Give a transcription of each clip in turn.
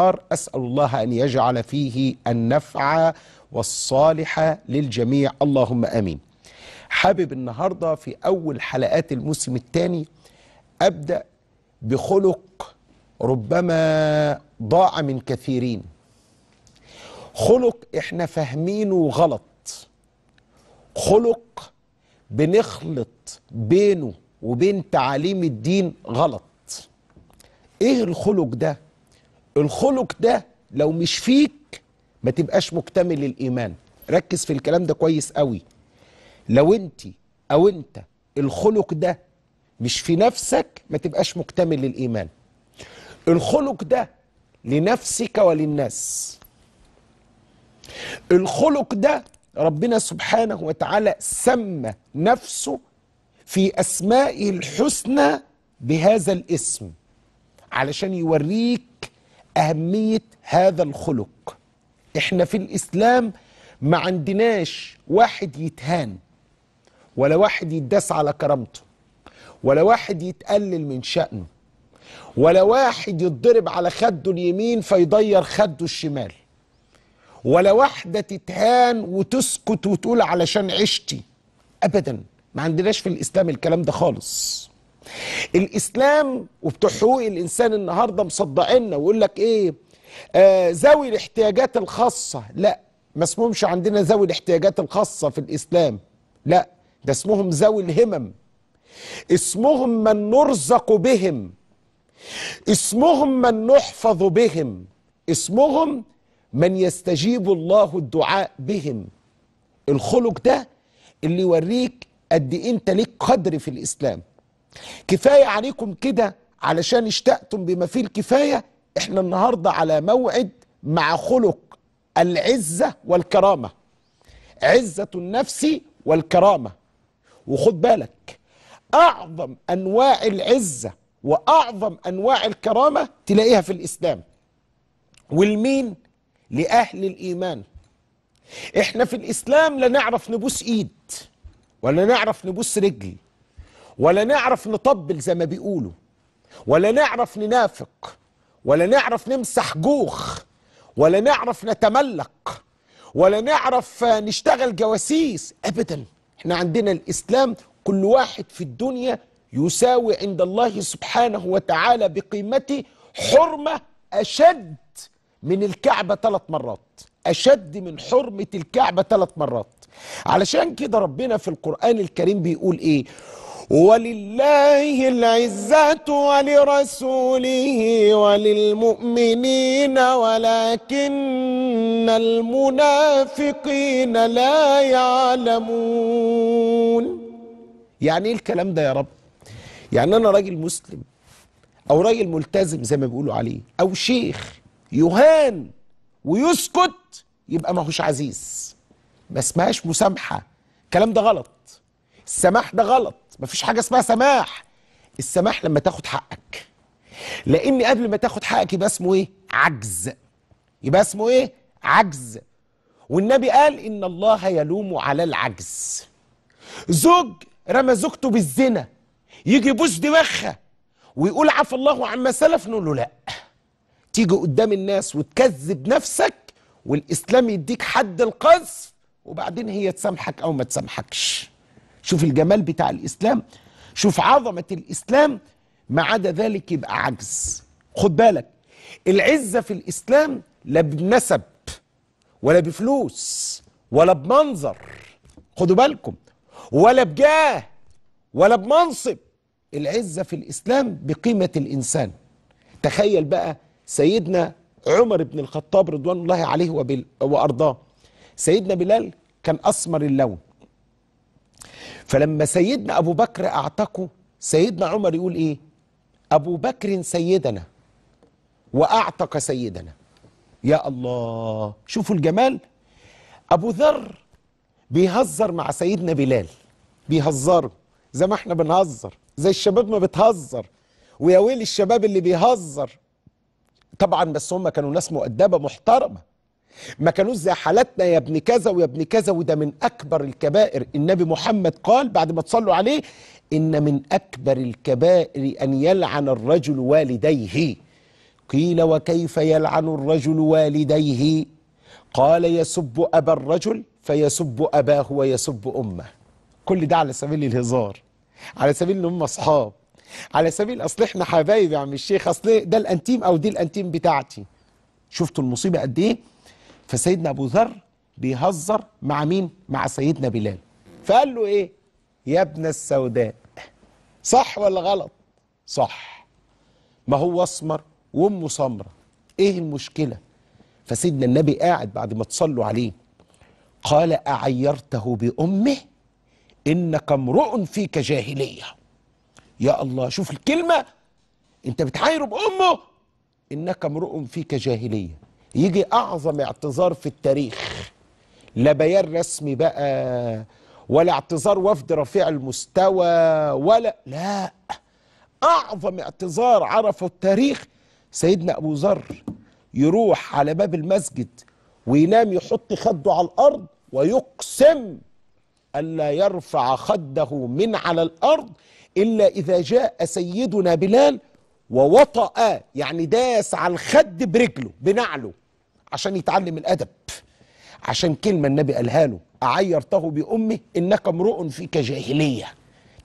أسأل الله أن يجعل فيه النفع والصالح للجميع اللهم أمين حابب النهاردة في أول حلقات الموسم الثاني أبدأ بخلق ربما ضاع من كثيرين خلق إحنا فاهمينه غلط خلق بنخلط بينه وبين تعاليم الدين غلط إيه الخلق ده؟ الخلق ده لو مش فيك ما تبقاش مكتمل الايمان ركز في الكلام ده كويس قوي لو انت او انت الخلق ده مش في نفسك ما تبقاش مكتمل الايمان الخلق ده لنفسك وللناس الخلق ده ربنا سبحانه وتعالى سمى نفسه في اسمائه الحسنى بهذا الاسم علشان يوريك أهمية هذا الخلق إحنا في الإسلام ما عندناش واحد يتهان ولا واحد يتداس على كرامته ولا واحد يتقلل من شأنه ولا واحد يتضرب على خده اليمين فيضير خده الشمال ولا واحدة تتهان وتسكت وتقول علشان عشتي أبدا ما عندناش في الإسلام الكلام ده خالص الاسلام وبتوع حقوق الانسان النهارده مصدقينا ويقول لك ايه آه ذوي الاحتياجات الخاصه لا ما اسمهمش عندنا ذوي الاحتياجات الخاصه في الاسلام لا ده اسمهم ذوي الهمم اسمهم من نرزق بهم اسمهم من نحفظ بهم اسمهم من يستجيب الله الدعاء بهم الخلق ده اللي يوريك قد إيه انت ليك قدر في الاسلام كفايه عليكم كده علشان اشتقتم بما فيه الكفايه احنا النهارده على موعد مع خلق العزه والكرامه عزه النفس والكرامه وخد بالك اعظم انواع العزه واعظم انواع الكرامه تلاقيها في الاسلام والمين لاهل الايمان احنا في الاسلام لا نعرف نبوس ايد ولا نعرف نبوس رجل ولا نعرف نطبل زي ما بيقولوا ولا نعرف ننافق ولا نعرف نمسح جوخ ولا نعرف نتملق ولا نعرف نشتغل جواسيس ابدا احنا عندنا الاسلام كل واحد في الدنيا يساوي عند الله سبحانه وتعالى بقيمته حرمه اشد من الكعبه ثلاث مرات اشد من حرمه الكعبه ثلاث مرات علشان كده ربنا في القران الكريم بيقول ايه ولله العزة ولرسوله وللمؤمنين ولكن المنافقين لا يعلمون يعني ايه الكلام ده يا رب يعني انا راجل مسلم او راجل ملتزم زي ما بيقولوا عليه او شيخ يهان ويسكت يبقى ماهوش عزيز ما اسمهاش مسامحه الكلام ده غلط السماح ده غلط مفيش حاجه اسمها سماح السماح لما تاخد حقك لان قبل ما تاخد حقك يبقى اسمه ايه عجز يبقى اسمه ايه عجز والنبي قال ان الله يلوم على العجز زوج رمى زوجته بالزنا يجي يبوس دماغها ويقول عفى الله عما سلف نقول له لا تيجي قدام الناس وتكذب نفسك والاسلام يديك حد القذف وبعدين هي تسامحك او ما تسامحكش شوف الجمال بتاع الإسلام شوف عظمة الإسلام ما عدا ذلك يبقى عجز خد بالك العزة في الإسلام لا بنسب ولا بفلوس ولا بمنظر خدوا بالكم ولا بجاه ولا بمنصب العزة في الإسلام بقيمة الإنسان تخيل بقى سيدنا عمر بن الخطاب رضوان الله عليه وبال... وأرضاه سيدنا بلال كان أسمر اللون فلما سيدنا أبو بكر أعتقه سيدنا عمر يقول إيه أبو بكر سيدنا وأعتق سيدنا يا الله شوفوا الجمال أبو ذر بيهزر مع سيدنا بلال بيهزروا زي ما احنا بنهزر زي الشباب ما بتهزر ويا ويل الشباب اللي بيهزر طبعا بس هم كانوا ناس مؤدبة محترمة ما كانوش زي حالتنا يا ابن كذا ويا ابن كذا وده من اكبر الكبائر النبي محمد قال بعد ما تصلوا عليه ان من اكبر الكبائر ان يلعن الرجل والديه قيل وكيف يلعن الرجل والديه قال يسب ابا الرجل فيسب اباه ويسب امه كل ده على سبيل الهزار على سبيل ان هم اصحاب على سبيل اصل احنا حبايب يا عم الشيخ اصل ده الانتيم او دي الانتيم بتاعتي شفتوا المصيبه قد ايه فسيدنا أبو ذر بيهزر مع مين مع سيدنا بلال فقال له إيه يا ابن السوداء صح ولا غلط صح ما هو أسمر وأمه سمرة إيه المشكلة فسيدنا النبي قاعد بعد ما تصلوا عليه قال أعيرته بأمه إنك امرؤ فيك جاهلية يا الله شوف الكلمة أنت بتعايره بأمه إنك امرؤ فيك جاهلية يجي اعظم اعتذار في التاريخ لا بيان رسمي بقى ولا اعتذار وفد رفيع المستوى ولا لا اعظم اعتذار عرفه التاريخ سيدنا ابو ذر يروح على باب المسجد وينام يحط خده على الارض ويقسم الا يرفع خده من على الارض الا اذا جاء سيدنا بلال ووطأ يعني داس على الخد برجله بنعله عشان يتعلم الادب عشان كلمه النبي قالها له اعيرته بامه انك امرؤ فيك جاهليه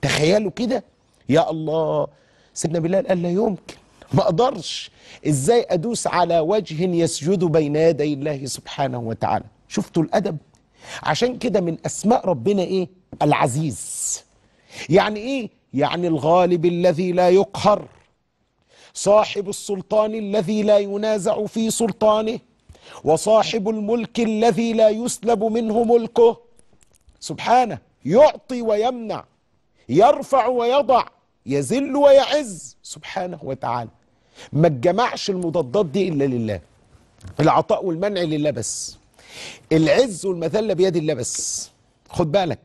تخيلوا كده يا الله سيدنا بلال قال لا يمكن ما اقدرش ازاي ادوس على وجه يسجد بين يدي الله سبحانه وتعالى شفتوا الادب عشان كده من اسماء ربنا ايه العزيز يعني ايه يعني الغالب الذي لا يقهر صاحب السلطان الذي لا ينازع في سلطانه وصاحب الملك الذي لا يسلب منه ملكه سبحانه يعطي ويمنع يرفع ويضع يذل ويعز سبحانه وتعالى ما تجمعش المضادات دي إلا لله العطاء والمنع لله بس العز والمذلة بيد الله بس خد بالك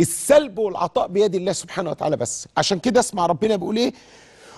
السلب والعطاء بيد الله سبحانه وتعالى بس عشان كده اسمع ربنا بيقول ايه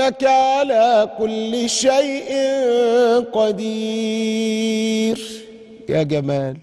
إنك على كل شيء قدير يا جمال